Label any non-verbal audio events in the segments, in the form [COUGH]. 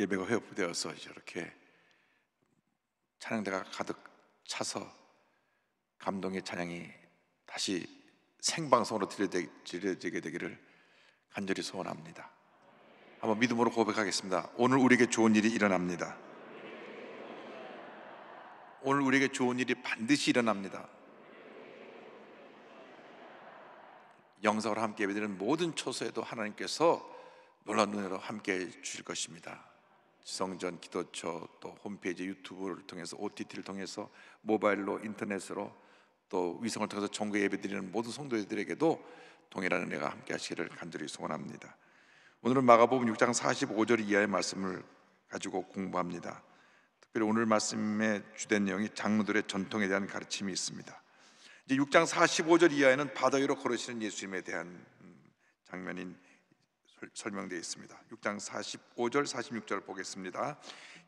예배가 회복되어서 이렇게 찬양대가 가득 차서 감동의 찬양이 다시 생방송으로 들려지게 되기를 간절히 소원합니다. 한번 믿음으로 고백하겠습니다. 오늘 우리에게 좋은 일이 일어납니다. 오늘 우리에게 좋은 일이 반드시 일어납니다. 영상으로 함께 예배드리는 모든 초소에도 하나님께서 놀라운 은혜로 함께 해 주실 것입니다. 성전 기도처 또 홈페이지 유튜브를 통해서 OTT를 통해서 모바일로 인터넷으로 또 위성을 통해서 종교 예배드리는 모든 성도들에게도 동일한 은혜가 함께 하시기를 간절히 소원합니다. 오늘은 마가복음 6장 45절 이하의 말씀을 가지고 공부합니다. 특별히 오늘 말씀의 주된 내용이 장로들의 전통에 대한 가르침이 있습니다. 이제 6장 45절 이하에는 바다 위로 걸으시는 예수님에 대한 음, 장면인 설명되어 있습니다. 6장 45절 46절 보겠습니다.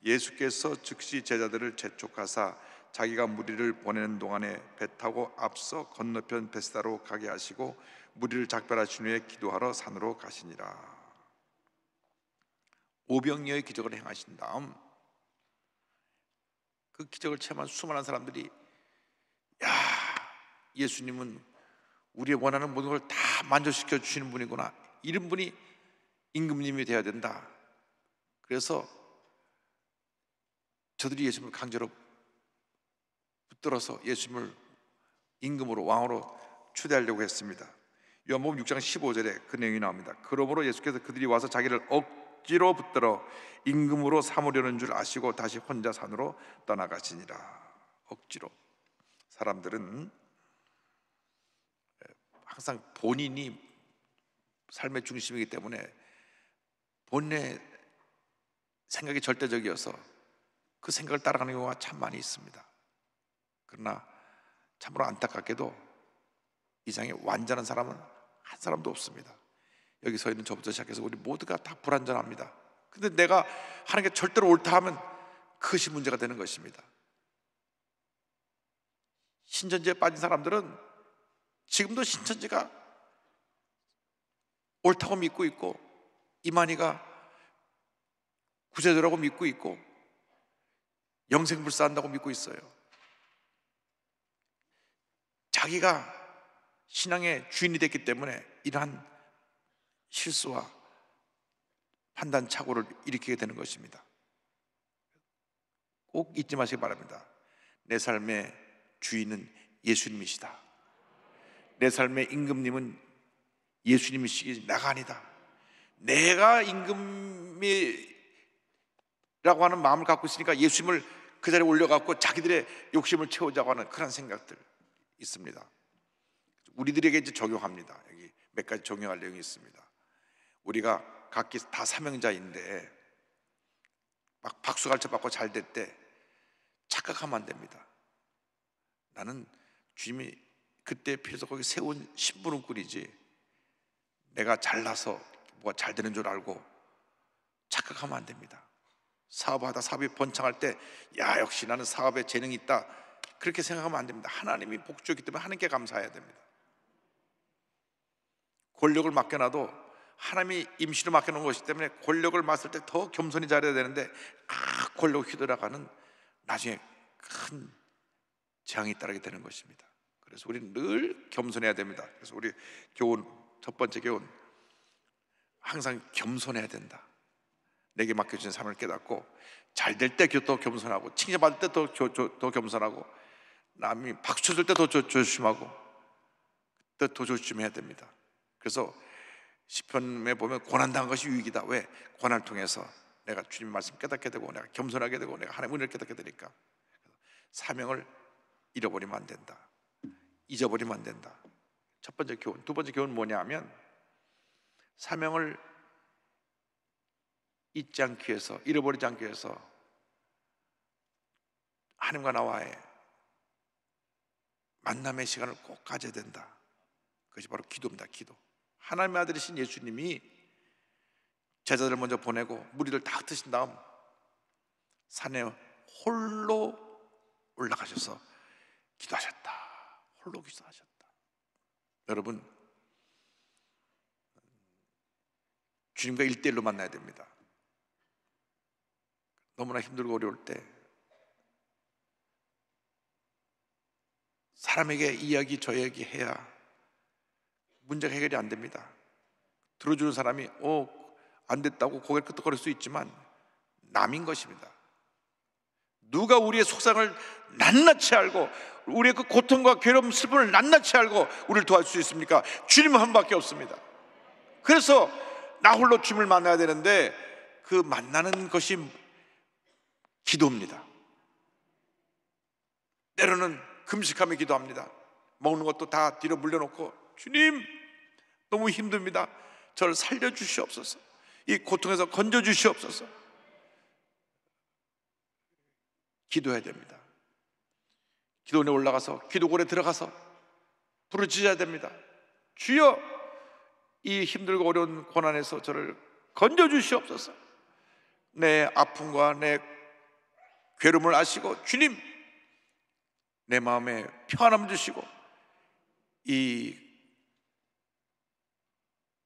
예수께서 즉시 제자들을 재촉하사 자기가 무리를 보내는 동안에 배 타고 앞서 건너편 베스다로 가게 하시고 무리를 작별하신 후에 기도하러 산으로 가시니라. 오병이어의 기적을 행하신 다음 그 기적을 체험한 수많은 사람들이 야 예수님은 우리의 원하는 모든 걸 다 만족시켜 주시는 분이구나 이런 분이 임금님이 되어야 된다. 그래서 저들이 예수님을 강제로 붙들어서 예수님을 임금으로 왕으로 추대하려고 했습니다. 요한복음 6장 15절에 그 내용이 나옵니다. 그러므로 예수께서 그들이 와서 자기를 억지로 붙들어 임금으로 삼으려는 줄 아시고 다시 혼자 산으로 떠나가시니라. 억지로 사람들은 항상 본인이 삶의 중심이기 때문에 본래 생각이 절대적이어서 그 생각을 따라가는 경우가 참 많이 있습니다. 그러나 참으로 안타깝게도 이상에 완전한 사람은 한 사람도 없습니다. 여기 서 있는 저부터 시작해서 우리 모두가 다 불완전합니다. 근데 내가 하는 게 절대로 옳다 하면 그것이 문제가 되는 것입니다. 신천지에 빠진 사람들은 지금도 신천지가 옳다고 믿고 있고 이만희가 구세주라고 믿고 있고 영생불사한다고 믿고 있어요. 자기가 신앙의 주인이 됐기 때문에 이러한 실수와 판단 착오를 일으키게 되는 것입니다. 꼭 잊지 마시기 바랍니다. 내 삶의 주인은 예수님이시다. 내 삶의 임금님은 예수님이시기 나가 아니다. 내가 임금이라고 하는 마음을 갖고 있으니까 예수님을 그 자리에 올려갖고 자기들의 욕심을 채우자고 하는 그런 생각들 있습니다. 우리들에게 이제 적용합니다. 여기 몇 가지 적용할 내용이 있습니다. 우리가 각기 다 사명자인데 막 박수갈채 받고 잘될때 착각하면 안 됩니다. 나는 주님이 그때 필해서 거기 세운 신부름꾼이지 내가 잘나서 뭐가 잘 되는 줄 알고 착각하면 안 됩니다. 사업하다 사업이 번창할 때, 야, 역시 나는 사업에 재능이 있다. 그렇게 생각하면 안 됩니다. 하나님이 복주기 때문에 하나님께 감사해야 됩니다. 권력을 맡겨놔도 하나님이 임시로 맡겨놓은 것이기 때문에 권력을 맡을 때 더 겸손히 잘해야 되는데, 아, 권력 휘둘러가는 나중에 큰 재앙이 따르게 되는 것입니다. 그래서 우리는 늘 겸손해야 됩니다. 그래서 우리 교훈, 첫 번째 교훈, 항상 겸손해야 된다. 내게 맡겨진 삶을 깨닫고 잘 될때더 겸손하고 칭찬받을 때더 겸손하고 남이 박수 칠때더 조심하고 더 조심해야 됩니다. 그래서 시편에 보면 고난당한 것이 유익이다. 왜? 고난을 통해서 내가 주님 말씀 깨닫게 되고 내가 겸손하게 되고 내가 하나님 은혜를 깨닫게 되니까 사명을 잃어버리면 안 된다. 잊어버리면 안 된다. 첫 번째 교훈, 두 번째 교훈 뭐냐 하면 사명을 잊지 않기 위해서, 잃어버리지 않기 위해서 하나님과 나와의 만남의 시간을 꼭 가져야 된다. 그것이 바로 기도입니다. 기도. 하나님의 아들이신 예수님이 제자들을 먼저 보내고 무리를 다 흩으신 다음 산에 홀로 올라가셔서 기도하셨다. 홀로 기도하셨다. 여러분 주님과 일대일로 만나야 됩니다. 너무나 힘들고 어려울 때 사람에게 이야기 저 이야기 해야 문제 가 해결이 안 됩니다. 들어주는 사람이 어 안 됐다고 고개를 끄덕거릴 수 있지만 남인 것입니다. 누가 우리의 속상을 낱낱이 알고 우리의 그 고통과 괴로움, 슬픔을 낱낱이 알고 우리를 도와줄 수 있습니까? 주님 한 분밖에 없습니다. 그래서 나 홀로 주님을 만나야 되는데 그 만나는 것이 기도입니다. 때로는 금식하며 기도합니다. 먹는 것도 다 뒤로 물려놓고 주님 너무 힘듭니다. 저를 살려주시옵소서. 이 고통에서 건져주시옵소서. 기도해야 됩니다. 기도원에 올라가서 기도골에 들어가서 부르짖어야 됩니다. 주여 이 힘들고 어려운 고난에서 저를 건져 주시옵소서. 내 아픔과 내 괴로움을 아시고 주님 내 마음에 평안함 주시고 이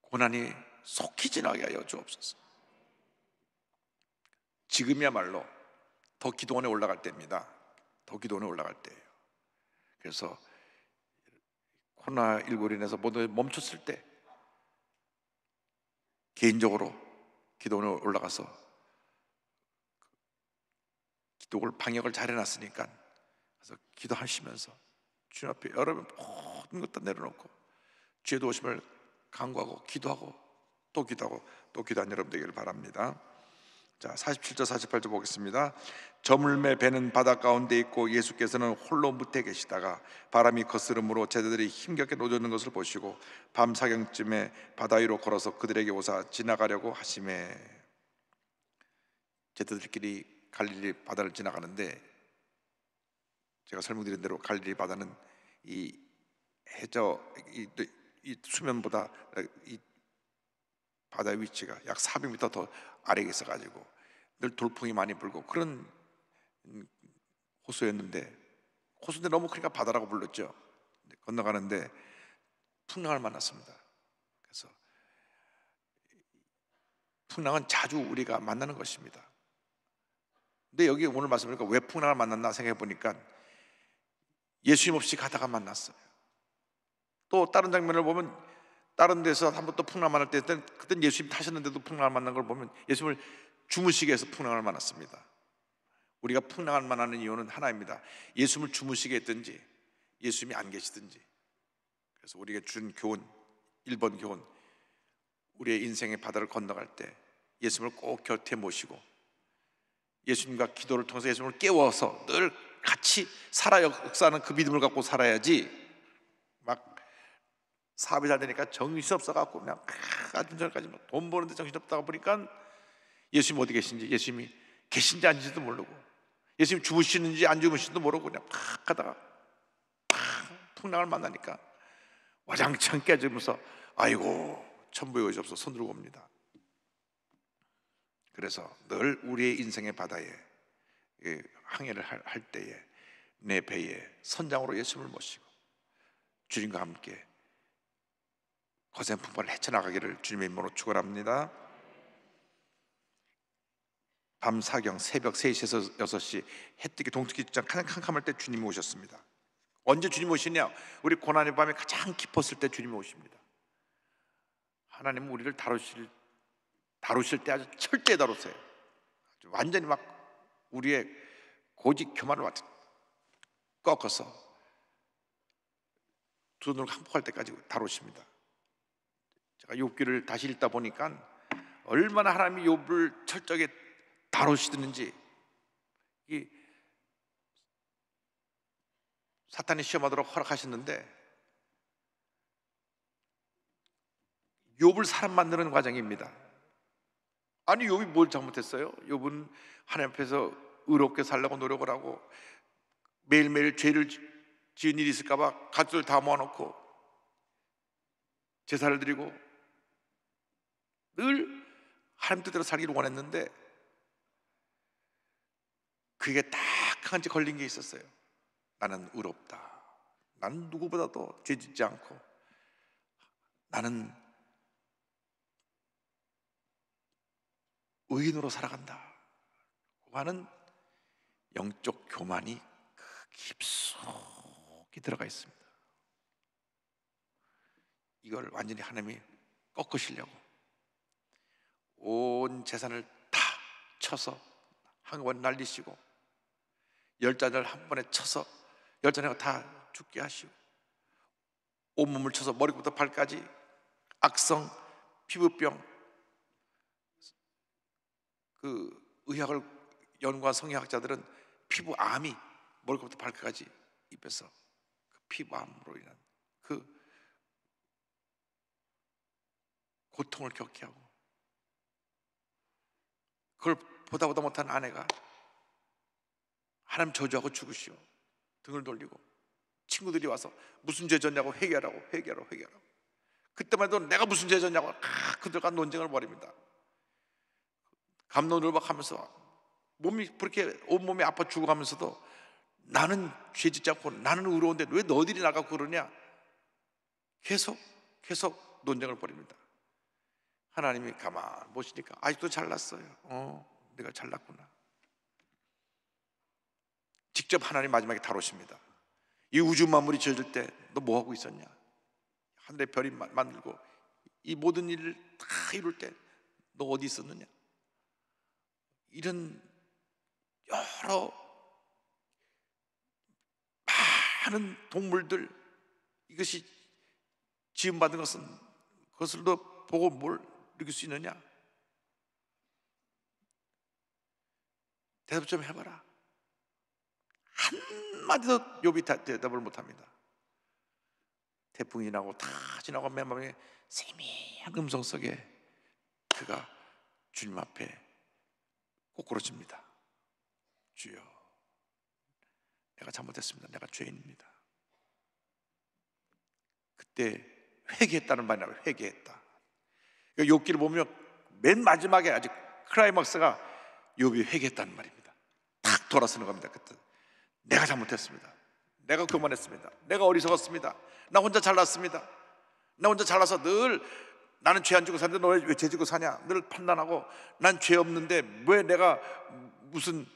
고난이 속히 지나게 하여 주옵소서. 지금이야말로 더 기도원에 올라갈 때입니다. 더 기도원에 올라갈 때예요. 그래서 코로나 19로 인해서 모두 멈췄을 때 개인적으로 기도원에 올라가서 기도를 방역을 잘 해놨으니까 그래서 기도하시면서 주님 앞에 여러분 모든 것 다 내려놓고 죄도 오심을 강구하고 기도하고 또 기도하고 또 기도한 여러분 되기를 바랍니다. 자, 47절 48절 보겠습니다. 저물매 배는 바다 가운데 있고 예수께서는 홀로 무태 계시다가 바람이 거스름으로 제자들이 힘겹게 노젓는 것을 보시고 밤 사경쯤에 바다 위로 걸어서 그들에게 오사 지나가려고 하심에 제자들끼리 갈릴리 바다를 지나가는데 제가 설명드린 대로 갈릴리 바다는 이 해저 이, 이 수면보다 이 바다 위치가 약 400m 더 아래에 있어가지고 늘 돌풍이 많이 불고 그런 호수였는데 호수인데 너무 크니까 바다라고 불렀죠. 건너가는데 풍랑을 만났습니다. 그래서 풍랑은 자주 우리가 만나는 것입니다. 근데 여기 오늘 말씀 하니까왜 풍랑을 만났나 생각해 보니까 예수님 없이 가다가 만났어요. 또 다른 장면을 보면 다른 데서 한번또 풍랑 만날 때 그때 예수님 타셨는데도 풍랑을 만난 걸 보면 예수님을 주무시게 해서 풍랑을 만났습니다. 우리가 풍랑을 만나는 이유는 하나입니다. 예수님을 주무시게 했든지 예수님이 안 계시든지 그래서 우리가 준 교훈 1번 교훈 우리의 인생의 바다를 건너갈 때 예수님을 꼭 곁에 모시고 예수님과 기도를 통해서 예수님을 깨워서 늘 같이 살아 역사하는 그 믿음을 갖고 살아야지 막 사업이 잘 되니까 정신이 없어갖고 그냥 아침 저녁까지 뭐 돈 버는데 정신이 없다가 보니까 예수님 어디 계신지 예수님이 계신지 아닌지도 모르고 예수님 주무시는지 안 주무시는지도 모르고 그냥 팍가다가팍 풍랑을 만나니까 와장창 깨지면서 아이고 천부의 의지 없어 손 들고 옵니다 그래서 늘 우리의 인생의 바다에 예, 항해를 할 때에 내 배에 선장으로 예수님을 모시고 주님과 함께 거센 풍파를 헤쳐나가기를 주님의 이름으로 축원합니다. 밤 사경 새벽 3시에서 6시 해 뜨기 동트기 직전 캄캄할 때 주님이 오셨습니다. 언제 주님 오시냐? 우리 고난의 밤이 가장 깊었을 때 주님이 오십니다. 하나님은 우리를 다루실 다루실 때 아주 철저 다루세요. 아주 완전히 막 우리의 고집 교만을 완전 꺾어서 두 눈을 한복할 때까지 다루십니다. 제가 욥기를 다시 읽다 보니까 얼마나 하나님이 욥을 철저하게 다루시는지이 사탄이 시험하도록 허락하셨는데 욥을 사람 만드는 과정입니다. 아니 욥이 뭘 잘못했어요? 욥은 하나님 앞에서 의롭게 살려고 노력을 하고 매일매일 죄를 지은 일이 있을까봐 가족들 다 모아놓고 제사를 드리고 늘 하나님 뜻대로 살기를 원했는데 그게 딱한채 걸린 게 있었어요. 나는 의롭다. 나는 누구보다도 죄짓지 않고 나는 의인으로 살아간다. 하는 영적 교만이 깊숙이 들어가 있습니다. 이걸 완전히 하나님이 꺾으시려고 온 재산을 다 쳐서 한 번 날리시고 열 잔을 한 번에 쳐서 열 잔을 다 죽게 하시고 온몸을 쳐서 머리부터 발까지 악성, 피부병 그 의학을 연구한 성형학자들은 피부암이 머리부터 발까지 입에서 그 피부암으로 인한 그 고통을 겪게 하고 그걸 보다 보다 못한 아내가 하나님 저주하고 죽으시오. 등을 돌리고 친구들이 와서 무슨 죄졌냐고 회개하라고 회개하라고 회개하라고. 그때만 해도 내가 무슨 죄졌냐고 아, 그들과 논쟁을 벌입니다. 감론을박 하면서 몸이 그렇게 온몸이 아파 죽어가면서도 나는 죄 짓지 않고 나는 의로운데 왜 너희들이 나가 고 그러냐? 계속 계속 논쟁을 벌입니다. 하나님이 가만 보시니까 아직도 잘났어요. 어, 내가 잘났구나. 직접 하나님 마지막에 다루십니다. 이 우주 만물이 지어질 때 너 뭐 하고 있었냐? 하늘의 별이 만들고 이 모든 일을 다 이룰 때 너 어디 있었느냐? 이런 여러 많은 동물들 이것이 지음받은 것은 그것을도 보고 뭘 느낄 수 있느냐? 대답 좀 해봐라. 한마디도 요비 대답을 못합니다. 태풍이 나고 다 지나고 맨몸에 세미한 음성 속에 그가 주님 앞에 꼬꾸러집니다. 주여, 내가 잘못했습니다. 내가 죄인입니다. 그때 회개했다는 말이 아니 회개했다. 그 욕기를 보면 맨 마지막에 아직 크라이막스가 욕이 회개했단 말입니다. 탁 돌아서는 겁니다. 그때 내가 잘못했습니다. 내가 교만했습니다. 내가 어리석었습니다. 나 혼자 잘났습니다. 나 혼자 잘나서 늘 나는 죄안 지고 사는데 너왜 죄 지고 사냐? 늘 판단하고 난 죄 없는데 왜 내가 무슨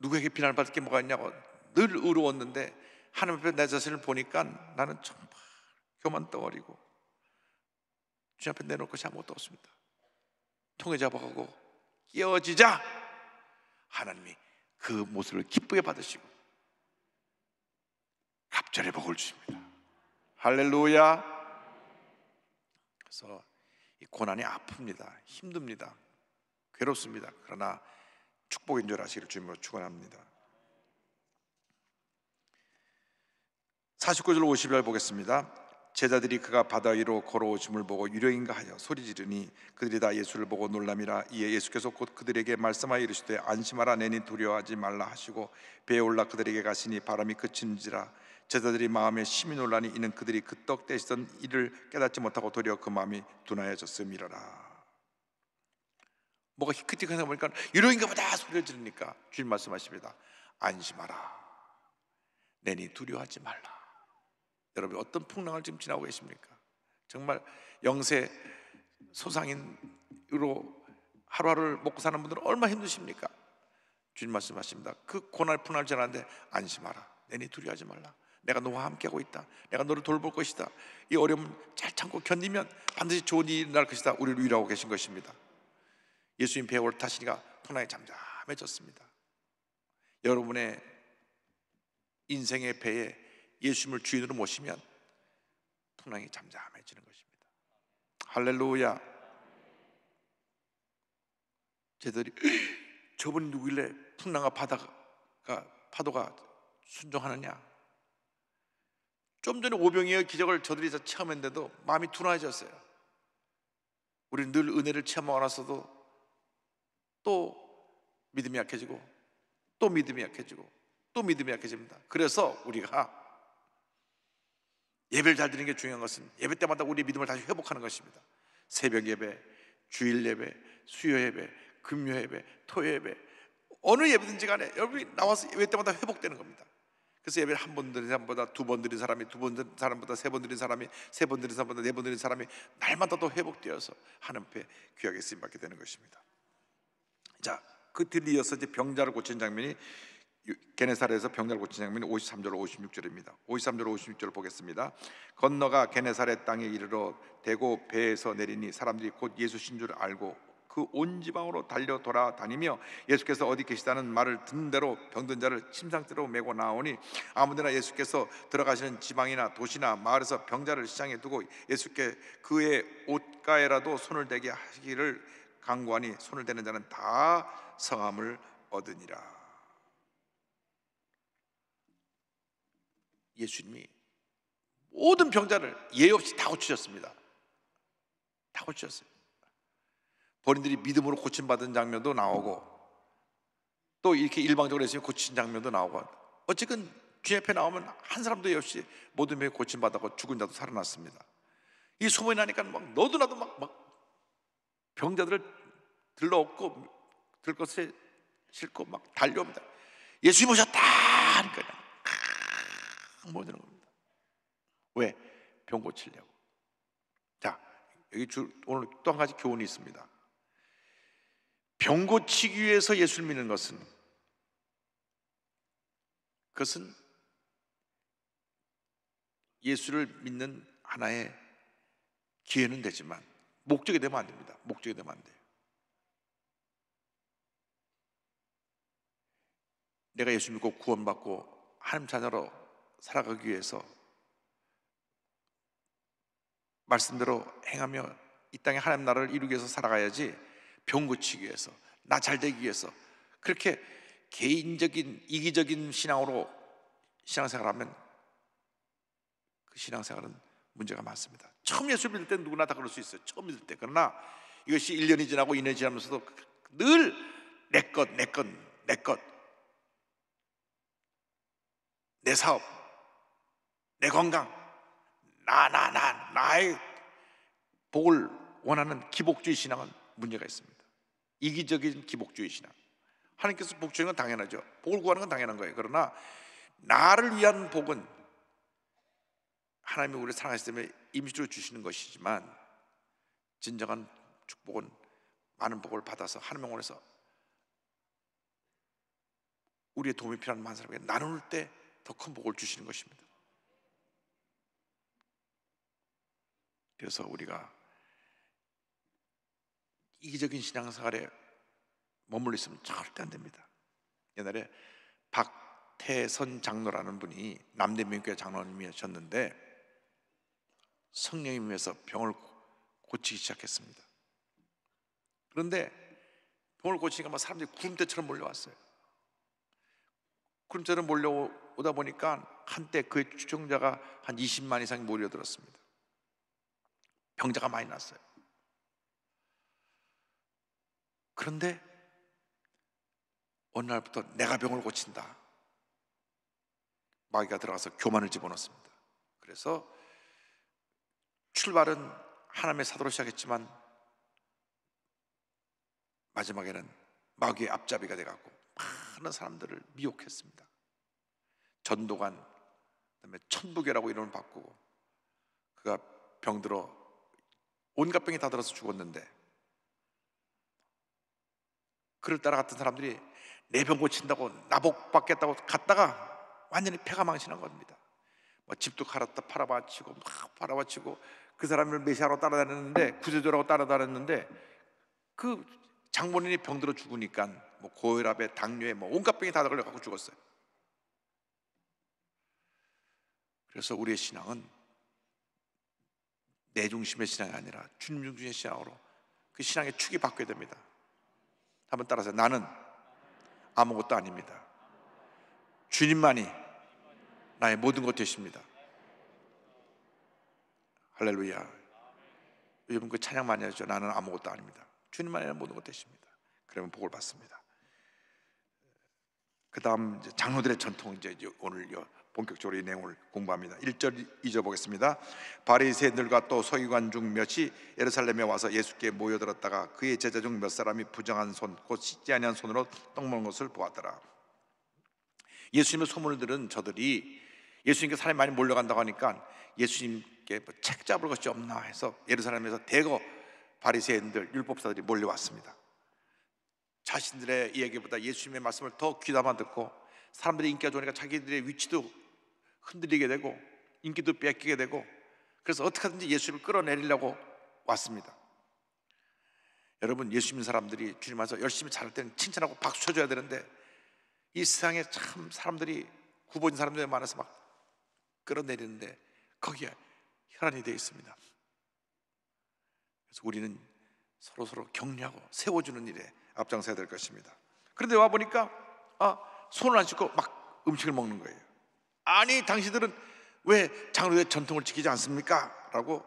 누구에게 비난받을 게 뭐가 있냐고 늘 의로웠는데 하나님 앞에 내 자신을 보니까 나는 정말 교만 덩어리고 주 앞에 내놓을 것이 아무것도 없습니다. 통해 잡아가고 깨어지자 하나님이 그 모습을 기쁘게 받으시고 갑절의 복을 주십니다. 할렐루야. 그래서 이 고난이 아픕니다. 힘듭니다. 괴롭습니다. 그러나 축복인 줄 아시기를 주님으로 축원합니다. 49절 50절 보겠습니다. 제자들이 그가 바다 위로 걸어오심을 보고 유령인가 하여 소리 지르니 그들이 다 예수를 보고 놀람이라 이에 예수께서 곧 그들에게 말씀하여 이르시되 안심하라 내니 두려워하지 말라 하시고 배에 올라 그들에게 가시니 바람이 그친지라 제자들이 마음에 심히 놀라니 이는 그들이 그떡 떼시던 이를 깨닫지 못하고 도리어 그 마음이 둔하여졌음이라 뭐가 히크틱하다 보니까 유령인가 보다 소리를 지르니까 주님 말씀하십니다 안심하라 내니 두려워하지 말라 여러분 어떤 풍랑을 지금 지나고 계십니까? 정말 영세 소상인으로 하루하루를 먹고 사는 분들은 얼마나 힘드십니까? 주님 말씀하십니다. 그 고난의 풍랑을 지나는데 안심하라. 내니 두려워하지 말라. 내가 너와 함께하고 있다. 내가 너를 돌볼 것이다. 이 어려움을 잘 참고 견디면 반드시 좋은 일이 날 것이다. 우리를 위로하고 계신 것입니다. 예수님 배에 올타시니가 풍랑이 잠잠해졌습니다. 여러분의 인생의 배에 예수님을 주인으로 모시면 풍랑이 잠잠해지는 것입니다. 할렐루야. 제들이 [CLEARS THROAT] 저분이 누구길래 풍랑과 바다가 파도가 순종하느냐? 좀 전에 오병이의 기적을 저들이 다 체험했는데도 마음이 둔화해졌어요. 우리는 늘 은혜를 체험하고 나도또 믿음이 약해지고 또 믿음이 약해지고 또 믿음이 약해집니다. 그래서 우리가 예배를 잘 드리는 게 중요한 것은 예배 때마다 우리 믿음을 다시 회복하는 것입니다. 새벽 예배, 주일 예배, 수요 예배, 금요 예배, 토요 예배 어느 예배든지 간에 여러분이 나와서 예배 때마다 회복되는 겁니다. 그래서 예배를 한 번 드린 사람보다 두 번 드린 사람이 두 번 드린 사람보다 세 번 드린 사람이 세 번 드린 사람보다 네 번 드린 사람이 날마다 또 회복되어서 하나님 귀하게 쓰임 받게 되는 것입니다. 자, 그 뒤이어서 이제 병자를 고친 장면이 게네사렛에서 병자를 고친 장면이 53절 56절입니다. 53절 56절 보겠습니다. 건너가 게네사렛 땅에 이르러 대고 배에서 내리니 사람들이 곧 예수신 줄 알고 그 온 지방으로 달려 돌아다니며 예수께서 어디 계시다는 말을 듣는 대로 병든 자를 침상대로 메고 나오니 아무데나 예수께서 들어가시는 지방이나 도시나 마을에서 병자를 시장에 두고 예수께 그의 옷가에라도 손을 대게 하기를 강구하니 손을 대는 자는 다 성함을 얻으니라. 예수님이 모든 병자를 예 없이 다 고치셨습니다. 다 고치셨어요. 본인들이 믿음으로 고침받은 장면도 나오고 또 이렇게 일방적으로 예수님 고친 장면도 나오고 어쨌든 주님 에 나오면 한 사람도 없이 모든 병에 고침받았고 죽은 자도 살아났습니다. 이 소문이 나니까 막 너도 나도 막, 막 병자들을 들러업고 들것에 싣고 막 달려옵니다. 예수님 오셨다 하니까 모여는 겁니다. 왜? 병 고치려고. 자, 여기 주, 오늘 또 한 가지 교훈이 있습니다. 병 고치기 위해서 예수 믿는 것은 그것은 예수를 믿는 하나의 기회는 되지만 목적이 되면 안 됩니다. 목적이 되면 안 돼요. 내가 예수 믿고 구원받고 하나님 자녀로 살아가기 위해서 말씀대로 행하며 이 땅에 하나님 나라를 이루기 위해서 살아가야지 병 고치기 위해서 나 잘 되기 위해서 그렇게 개인적인 이기적인 신앙으로 신앙생활하면 그 신앙생활은 문제가 많습니다. 처음 예수 믿을 때 누구나 다 그럴 수 있어요. 처음 믿을 때. 그러나 이것이 1년이 지나고 2년이 지나면서도 늘 내 것, 내 것, 내 것. 내 사업, 내 건강, 나, 나, 나, 나의 복을 원하는 기복주의 신앙은 문제가 있습니다. 이기적인 기복주의 신앙. 하나님께서 복 주는 건 당연하죠. 복을 구하는 건 당연한 거예요. 그러나 나를 위한 복은 하나님이 우리 사랑하시 때문에 임시로 주시는 것이지만 진정한 축복은 많은 복을 받아서 하나님 원에서 우리의 도움이 필요한 많은 사람에게 나눌 때 더 큰 복을 주시는 것입니다. 그래서 우리가 이기적인 신앙생활에 머물러 있으면 절대 안 됩니다. 옛날에 박태선 장로라는 분이 남대민교회 장로님이셨는데 성령님에서 병을 고치기 시작했습니다. 그런데 병을 고치니까 막 사람들이 구름대처럼 몰려왔어요. 구름처럼 몰려오다 보니까 한때 그의 추종자가 한 20만 이상이 몰려들었습니다. 병자가 많이 났어요. 그런데 어느 날부터 내가 병을 고친다. 마귀가 들어가서 교만을 집어넣습니다. 그래서 출발은 하나님의 사도로 시작했지만 마지막에는 마귀의 앞잡이가 돼갖고 많은 사람들을 미혹했습니다. 전도관, 그다음에 천부계라고 이름을 바꾸고 그가 병들어 온갖 병이 다 들어서 죽었는데 그를 따라갔던 사람들이 내 병 고친다고 나복 받겠다고 갔다가 완전히 폐가 망신한 겁니다. 뭐 집도 갈았다 팔아바치고 막 팔아바치고 그 사람을 메시아로 따라다녔는데 구세주라고 따라다녔는데 그 장본인이 병들어 죽으니까 뭐 고혈압에 당뇨에 뭐 온갖 병이 다 걸려 가고 죽었어요. 그래서 우리의 신앙은 내 중심의 신앙이 아니라 주님 중심의 신앙으로 그 신앙의 축이 바뀌어야 됩니다. 한번 따라서 나는 아무것도 아닙니다. 주님만이 나의 모든 것 되십니다. 할렐루야. 요즘 그 찬양 많이 하죠. 나는 아무것도 아닙니다. 주님만이 모든 것 되십니다. 그러면 복을 받습니다. 그다음 장로들의 전통 이제 오늘 본격적으로 이 내용을 공부합니다. 1절 잊어보겠습니다. 바리새인들과 또 서기관 중 몇이 예루살렘에 와서 예수께 모여들었다가 그의 제자 중 몇 사람이 부정한 손, 곧 씻지 아니한 손으로 떡 먹는 것을 보았더라. 예수님의 소문을 들은 저들이 예수님께 사람이 많이 몰려간다고 하니까 예수님께 뭐책 잡을 것이 없나 해서 예루살렘에서 대거 바리새인들, 율법사들이 몰려왔습니다. 자신들의 이야기보다 예수님의 말씀을 더 귀담아 듣고 사람들이 인기가 좋으니까 자기들의 위치도 흔들리게 되고 인기도 뺏기게 되고 그래서 어떻게든지 예수를 끌어내리려고 왔습니다. 여러분 예수 믿는 사람들이 주님 와서 열심히 잘할 때는 칭찬하고 박수 쳐줘야 되는데 이 세상에 참 사람들이 구보인 사람들이 많아서 막 끌어내리는데 거기에 혈안이 되어 있습니다. 그래서 우리는 서로 서로 격려하고 세워주는 일에 앞장서야 될 것입니다. 그런데 와 보니까 아 손을 안 씻고 막 음식을 먹는 거예요. 아니 당신들은 왜 장로의 전통을 지키지 않습니까? 라고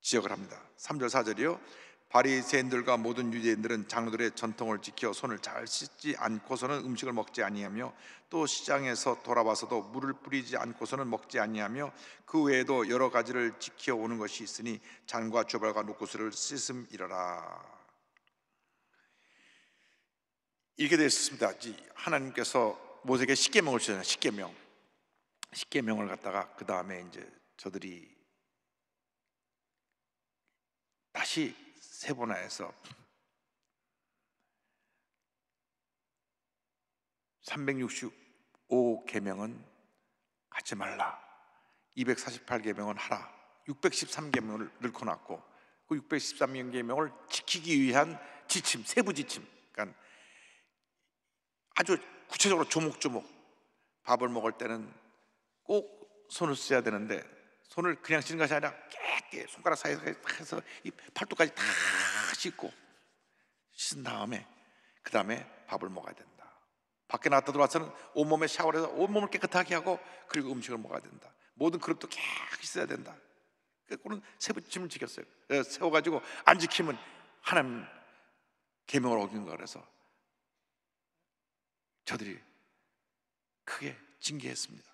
지적을 합니다. 3절 4절이요. 바리새인들과 모든 유대인들은 장로들의 전통을 지켜 손을 잘 씻지 않고서는 음식을 먹지 아니하며 또 시장에서 돌아와서도 물을 뿌리지 않고서는 먹지 아니하며 그 외에도 여러 가지를 지켜 오는 것이 있으니 잔과 조발과 노구슬을 씻음이러라. 이렇게 되었습니다. 하나님께서 모세에게 십계명을 주셨잖아요. 십계명. 십계명을 갖다가 그 다음에 이제 저들이 다시 세번화해서 365 계명은 하지 말라. 248 계명은 하라. 613 계명을 넣고 놨고 그 613명 계명을 지키기 위한 지침, 세부 지침. 그러니까 아주 구체적으로 조목조목 밥을 먹을 때는 꼭 손을 써야 되는데 손을 그냥 씻는 것이 아니라 깨끗 이 손가락 사이에서 해서 이 팔뚝까지 다 씻고 씻은 다음에 그 다음에 밥을 먹어야 된다. 밖에 나왔다 들어와서는 온몸에 샤워를 해서 온몸을 깨끗하게 하고 그리고 음식을 먹어야 된다. 모든 그릇도 깨끗이 어야 된다. 그는 세부침을 지켰어요. 어, 세워가지고 안 지키면 하나님 계명을 어긴 거 그래서 저들이 크게 징계했습니다.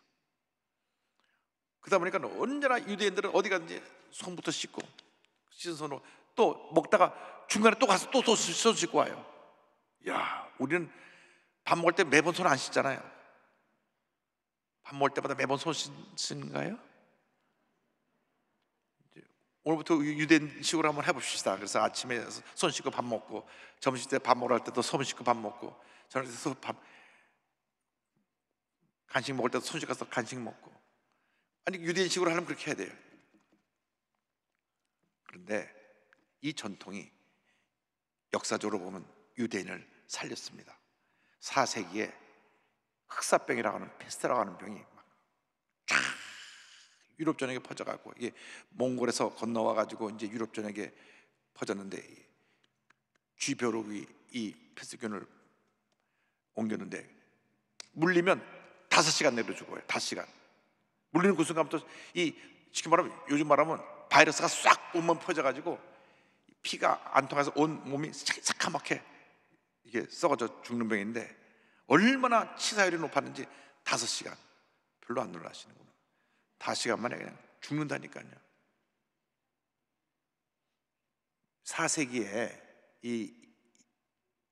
그러다 보니까 언제나 유대인들은 어디 가든지 손부터 씻고 씻은 손으로 또 먹다가 중간에 또 가서 또또 씻어 씻고 와요. 야, 우리는 밥 먹을 때 매번 손 안 씻잖아요. 밥 먹을 때마다 매번 손 씻는가요? 오늘부터 유대인식으로 한번 해봅시다. 그래서 아침에 손 씻고 밥 먹고 점심 때 밥 먹을 때도 손 씻고 밥 먹고 저녁 때도 밥 간식 먹을 때도 손씻고 간식 먹고 아니 유대인식으로 하면 그렇게 해야 돼요. 그런데 이 전통이 역사적으로 보면 유대인을 살렸습니다. 4세기에 흑사병이라고 하는 페스트라고 하는 병이 막쫙 유럽 전역에 퍼져가고 이게 몽골에서 건너와 가지고 이제 유럽 전역에 퍼졌는데 쥐벼룩이 이 페스균을 옮겼는데 물리면 다 시간 내로 죽어요. 다 시간. 물리는 그 순간부터 이 쉽게 말하면 요즘 말하면 바이러스가 싹 몸만 퍼져가지고 피가 안 통해서 온 몸이 새카맣게 이게 썩어져 죽는 병인데 얼마나 치사율이 높았는지 다섯 시간 별로 안놀라시는겁니 다섯 시간 만에 그냥 죽는다니까요. 4세기에 이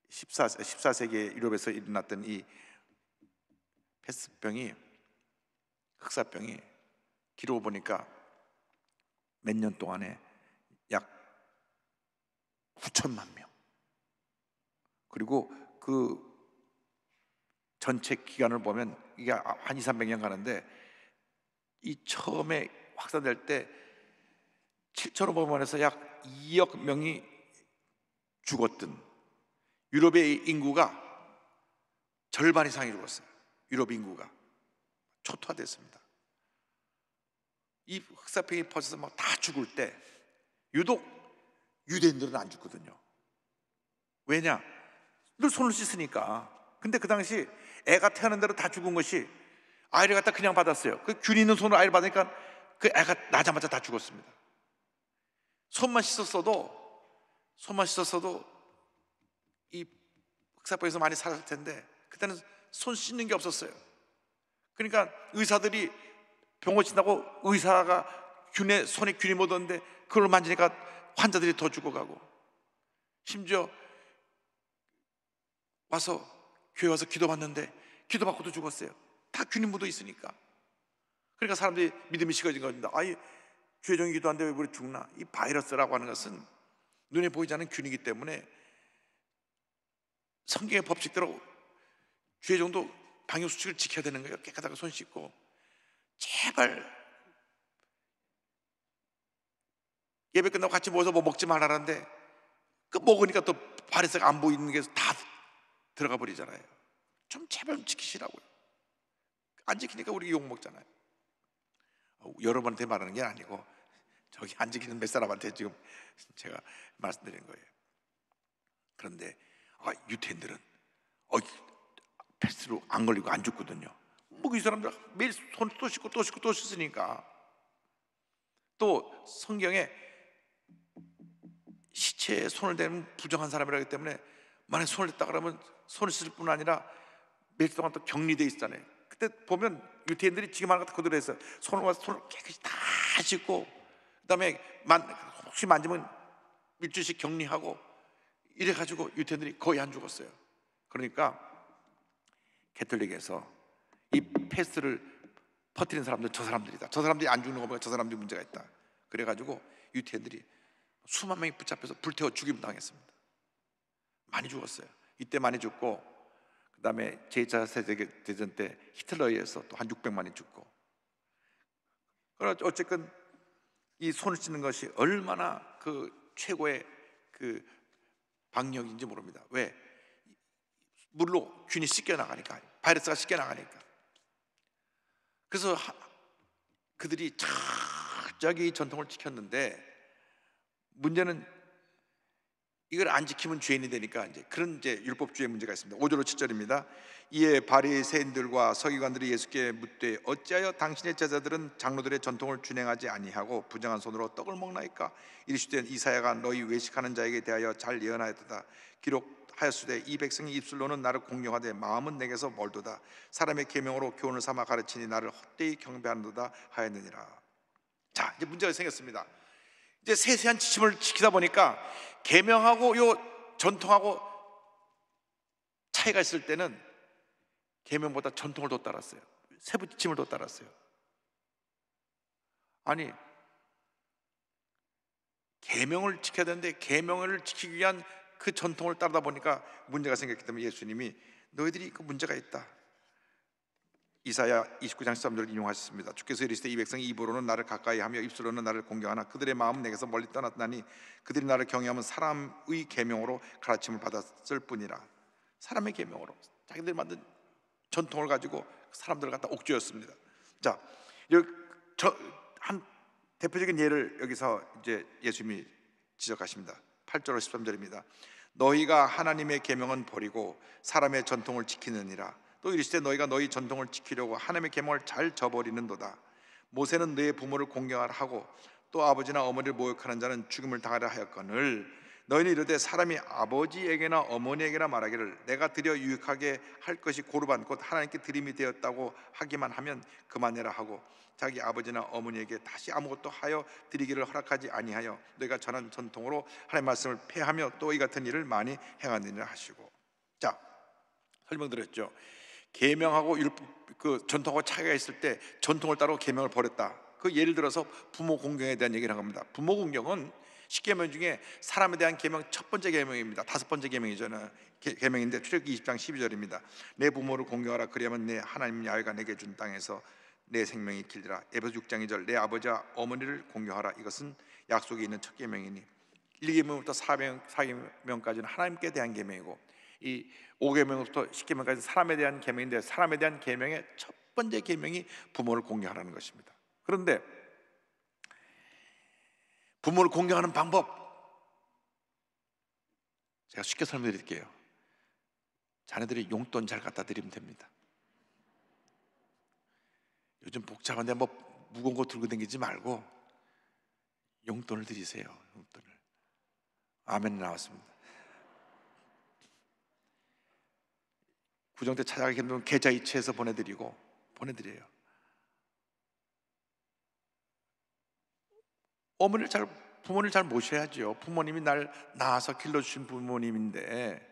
14, 14세기에 유럽에서 일어났던 이패스병이 흑사병이 기록을 보니까 몇 년 동안에 약 9천만 명. 그리고 그 전체 기간을 보면 이게 아, 한 2, 300년 가는데 이 처음에 확산될 때 7,500만에서 약 2억 명이 죽었던 유럽의 인구가 절반 이상이 죽었어요. 유럽 인구가. 초토화됐습니다. 이 흑사병이 퍼져서 막 다 죽을 때 유독 유대인들은 안 죽거든요. 왜냐? 늘 손을 씻으니까. 근데 그 당시 애가 태어난 대로 다 죽은 것이 아이를 갖다 그냥 받았어요. 그균 있는 손으로 아이를 받으니까 그 애가 나자마자 다 죽었습니다. 손만 씻었어도 손만 씻었어도 이 흑사병에서 많이 살았을 텐데 그때는 손 씻는 게 없었어요. 그러니까 의사들이 병원친다고 의사가 균에 손에 균이 묻었는데 그걸 만지니까 환자들이 더 죽어가고 심지어 와서 교회 와서 기도받는데 기도받고도 죽었어요. 다 균이 묻어 있으니까. 그러니까 사람들이 믿음이 식어진 겁니다. 아이 죄종이 기도 한데왜 우리 죽나? 이 바이러스라고 하는 것은 눈에 보이지 않는 균이기 때문에 성경의 법칙대로 죄종도 방역수칙을 지켜야 되는 거예요. 깨끗하게 손 씻고. 제발. 예배 끝나고 같이 모여서 뭐 먹지 말아라는데, 그 먹으니까 또 바리새가 안 보이는 게 다 들어가 버리잖아요. 좀 제발 좀 지키시라고요. 안 지키니까 우리 욕 먹잖아요. 어, 여러분한테 말하는 게 아니고 저기 안 지키는 몇 사람한테 지금 제가 말씀드린 거예요. 그런데 아, 유태인들은 어, 패스로 안 걸리고 안 죽거든요. 뭐이 사람들 매일 손또 씻고 또 씻고 또 씻으니까 또 성경에 시체에 손을 대면 부정한 사람이라기 때문에 만약 손을 댔다 그러면 손을 쓸뿐 아니라 며칠 동안 또 격리돼 있잖아요. 그때 보면 유태인들이 지금 하는 것 그대로 해서 손을 와서 손을 깨끗이 다 씻고 그다음에 만, 혹시 만지면 일주일씩 격리하고 이래 가지고 유태인들이 거의 안 죽었어요. 그러니까 캐톨릭에서 이 패스를 퍼뜨린 사람들 저 사람들이다. 저 사람들이 안 죽는 거 보니까 저 사람들이 문제가 있다. 그래가지고 유태인들이 수만 명이 붙잡혀서 불태워 죽임 당했습니다. 많이 죽었어요. 이때 많이 죽고 그 다음에 제2차 세계대전 때 히틀러에 서또 한 600만이 죽고 그러 어쨌든 이 손을 씻는 것이 얼마나 그 최고의 그 방역인지 모릅니다. 왜? 물로 균이 씻겨나가니까 바이러스가 씻겨나가니까 그래서 그들이 철저하게 전통을 지켰는데 문제는 이걸 안 지키면 죄인이 되니까 이제 그런 이제 율법주의 문제가 있습니다. 5절 7절입니다. 이에 바리새인들과 서기관들이 예수께 묻되 어찌하여 당신의 제자들은 장로들의 전통을 준행하지 아니하고 부정한 손으로 떡을 먹나이까 이르시되 이사야가 너희 외식하는 자에게 대하여 잘예언하였다 기록 하였으되 이 백성이 입술로는 나를 공경하되 마음은 내게서 멀도다 사람의 계명으로 교훈을 삼아 가르치니 나를 헛되이 경배하는도다 하였느니라 자 이제 문제가 생겼습니다 이제 세세한 지침을 지키다 보니까 계명하고 요 전통하고 차이가 있을 때는 계명보다 전통을 더 따랐어요 세부 지침을 더 따랐어요 아니 계명을 지켜야 되는데 계명을 지키기 위한 그 전통을 따르다 보니까 문제가 생겼기 때문에 예수님이 너희들이 그 문제가 있다. 이사야 29장 13절을 인용하셨습니다. 주께서 이르시되 이 백성이 입으로는 나를 가까이하며 입술로는 나를 공경하나 그들의 마음은 내게서 멀리 떠났나니 그들이 나를 경외하면 사람의 계명으로 가르침을 받았을 뿐이라. 사람의 계명으로 자기들 만든 전통을 가지고 사람들을 갖다 옥죄였습니다. 자, 한 대표적인 예를 여기서 이제 예수님이 지적하십니다. 8절로 13절입니다. 너희가 하나님의 계명은 버리고 사람의 전통을 지키느니라. 또 이르시되 너희가 너희 전통을 지키려고 하나님의 계명을 잘 저버리는도다. 모세는 너의 부모를 공경하라 하고 또 아버지나 어머니를 모욕하는 자는 죽임을 당하라 하였거늘 너희는 이르되 사람이 아버지에게나 어머니에게나 말하기를 내가 드려 유익하게 할 것이 고르반 곧 하나님께 드림이 되었다고 하기만 하면 그만해라 하고 자기 아버지나 어머니에게 다시 아무것도 하여 드리기를 허락하지 아니하여 너희가 전한 전통으로 하나님 말씀을 폐하며또 이 같은 일을 많이 행하느니라 하시고 자 설명드렸죠 계명하고 율법 그 전통하고 차이가 있을 때 전통을 따로 계명을 버렸다 그 예를 들어서 부모 공경에 대한 얘기를 한 겁니다 부모 공경은 십계명 중에 사람에 대한 계명 첫 번째 계명입니다. 다섯 번째 계명이잖아요. 계명인데 출애굽기 20장 12절입니다. 내 부모를 공경하라 그리하면 내 하나님 야훼가 내게 준 땅에서 내 생명이 길리라. 에베소 6장 2절 내 아버지와 어머니를 공경하라. 이것은 약속이 있는 첫 계명이니 1계명부터 4명 4계명까지는 하나님께 대한 계명이고 이 5계명부터 10계명까지는 사람에 대한 계명인데 사람에 대한 계명의 첫 번째 계명이 부모를 공경하라는 것입니다. 그런데 부모를 공경하는 방법. 제가 쉽게 설명드릴게요. 자네들이 용돈 잘 갖다 드리면 됩니다. 요즘 복잡한데 뭐 무거운 거 들고 다니지 말고 용돈을 드리세요. 용돈을. 아멘 나왔습니다. 구정 때 찾아가게 되면 계좌 이체해서 보내드리고 보내드려요. 어머니를 잘부모님을잘 모셔야죠. 부모님이 날 낳아서 길러주신 부모님인데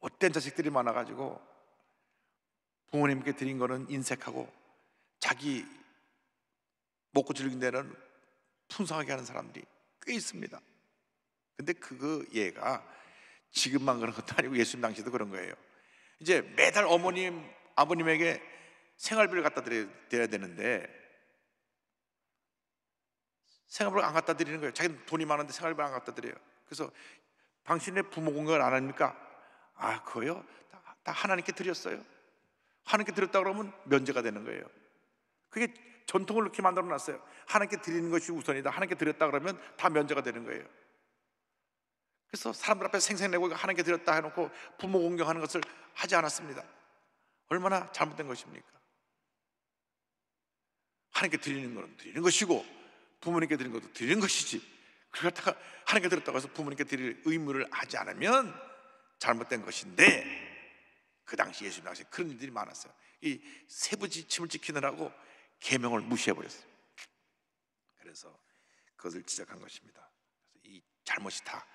못된 자식들이 많아가지고 부모님께 드린 거는 인색하고 자기 먹고 즐긴 데는 풍성하게 하는 사람들이 꽤 있습니다. 근데 그거 얘가 지금만 그런 것도 아니고 예수님 당시도 그런 거예요. 이제 매달 어머님, 아버님에게 생활비를 갖다 드려야 되는데 생활비를 안 갖다 드리는 거예요. 자기는 돈이 많은데 생활비를 안 갖다 드려요. 그래서 당신의 부모 공격을안 합니까? 아, 그거요? 다, 다 하나님께 드렸어요. 하나님께 드렸다 그러면 면제가 되는 거예요. 그게 전통을 그렇게 만들어 놨어요. 하나님께 드리는 것이 우선이다. 하나님께 드렸다 그러면 다 면제가 되는 거예요. 그래서 사람들 앞에 생생내고 하나님께 드렸다 해놓고 부모 공격하는 것을 하지 않았습니다. 얼마나 잘못된 것입니까? 하나님께 드리는 것은 드리는 것이고 부모님께 드린 것도 드린 것이지 그걸 다가 하나님께 드렸다고 해서 부모님께 드릴 의무를 하지 않으면 잘못된 것인데 그 당시 예수님 당시 그런 일들이 많았어요. 이 세부 지침을 지키느라고 계명을 무시해 버렸어요. 그래서 그것을 지적한 것입니다. 이 잘못이 다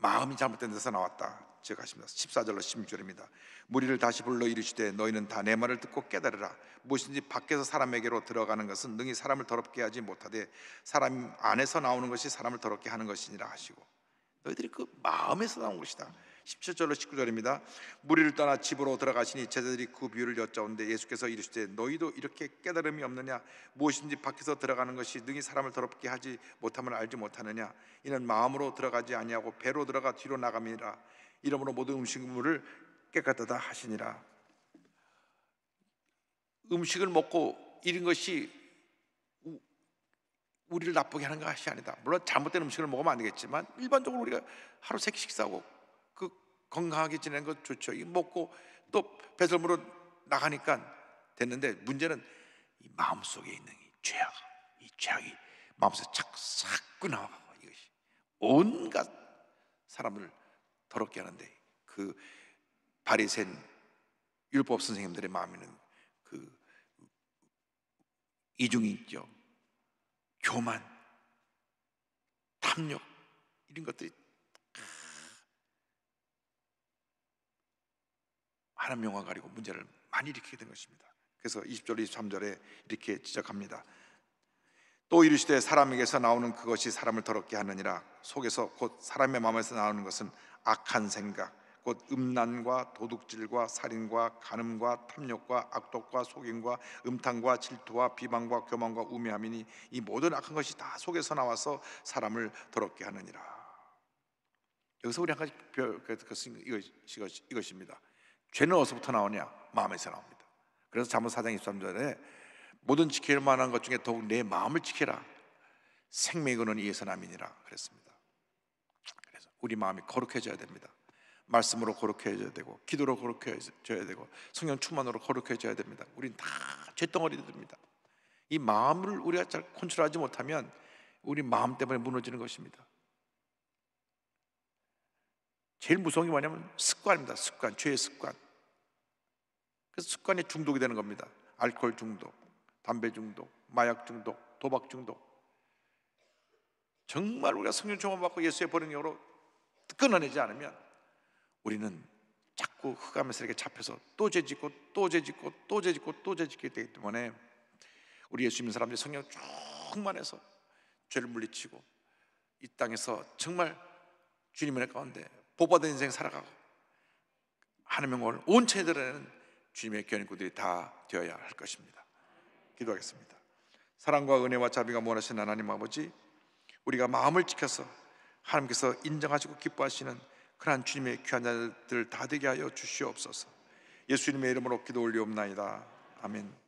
마음이 잘못된 데서 나왔다. 즉 하십니다. 14절로 16절입니다. 무리를 다시 불러 이르시되 너희는 다 내 말을 듣고 깨달으라. 무엇인지 밖에서 사람에게로 들어가는 것은 능히 사람을 더럽게 하지 못하되 사람 안에서 나오는 것이 사람을 더럽게 하는 것이니라 하시고 너희들이 그 마음에서 나온 것이다. 17절로 19절입니다. 무리를 떠나 집으로 들어가시니 제자들이 그 비유를 여쭤온데 예수께서 이르시되 너희도 이렇게 깨달음이 없느냐 무엇인지 밖에서 들어가는 것이 능히 사람을 더럽게 하지 못함을 알지 못하느냐 이는 마음으로 들어가지 아니하고 배로 들어가 뒤로 나감이라 이러므로 모든 음식물을 깨끗하다 하시니라 음식을 먹고 이런 것이 우리를 나쁘게 하는 것이 아니다. 물론 잘못된 음식을 먹으면 안 되겠지만 일반적으로 우리가 하루 세 끼씩 싸고 건강하게 지내는 것 좋죠. 먹고 또 배설물로 나가니까 됐는데 문제는 이 마음속에 있는 이 죄악, 이 죄악이 마음속에 착싹 끊어가고 이것이 온갖 사람을 더럽게 하는데 그바리새 율법 선생님들의 마음에는 그 이중이 있 교만, 탐욕 이런 것들이 하나님 영광 가리고 문제를 많이 일으키게 된 것입니다. 그래서 20절 23절에 이렇게 지적합니다. 또 이르시되 사람에게서 나오는 그것이 사람을 더럽게 하느니라 속에서 곧 사람의 마음에서 나오는 것은 악한 생각 곧 음란과 도둑질과 살인과 간음과 탐욕과 악독과 속임과 음탕과 질투와 비방과 교만과 우매함이니 이 모든 악한 것이 다 속에서 나와서 사람을 더럽게 하느니라 여기서 우리 한 가지 별 것은 이것, 이것, 이것입니다 죄는 어디서부터 나오냐? 마음에서 나옵니다. 그래서 잠언 4장 23절에 모든 지킬 만한 것 중에 더욱 내 마음을 지켜라 생명의 근원이 예선함이니라 그랬습니다. 그래서 우리 마음이 거룩해져야 됩니다. 말씀으로 거룩해져야 되고 기도로 거룩해져야 되고 성령 충만으로 거룩해져야 됩니다. 우린 다 죄덩어리들입니다. 이 마음을 우리가 잘 컨트롤하지 못하면 우리 마음 때문에 무너지는 것입니다. 제일 무서운 게 뭐냐면 습관입니다. 습관, 죄의 습관. 그래서 습관에 중독이 되는 겁니다. 알코올 중독, 담배 중독, 마약 중독, 도박 중독. 정말 우리가 성령 충만 받고 예수의 보영으로 끊어내지 않으면 우리는 자꾸 흑암의 세력에 잡혀서 또 죄짓고 또 죄짓고 또 죄짓고 또 죄짓게 되기 때문에 우리 예수 님는 사람들이 성령 충만해서 죄를 물리치고 이 땅에서 정말 주님의 가운데 복받은 인생 살아가고 하나님의 영을 온체 드러내는 주님의 귀한 인구들이 다 되어야 할 것입니다. 기도하겠습니다. 사랑과 은혜와 자비가 원하신 하나님 아버지, 우리가 마음을 지켜서 하나님께서 인정하시고 기뻐하시는 그러한 주님의 귀한 자들 다 되게 하여 주시옵소서. 예수님의 이름으로 기도 올리옵나이다. 아멘.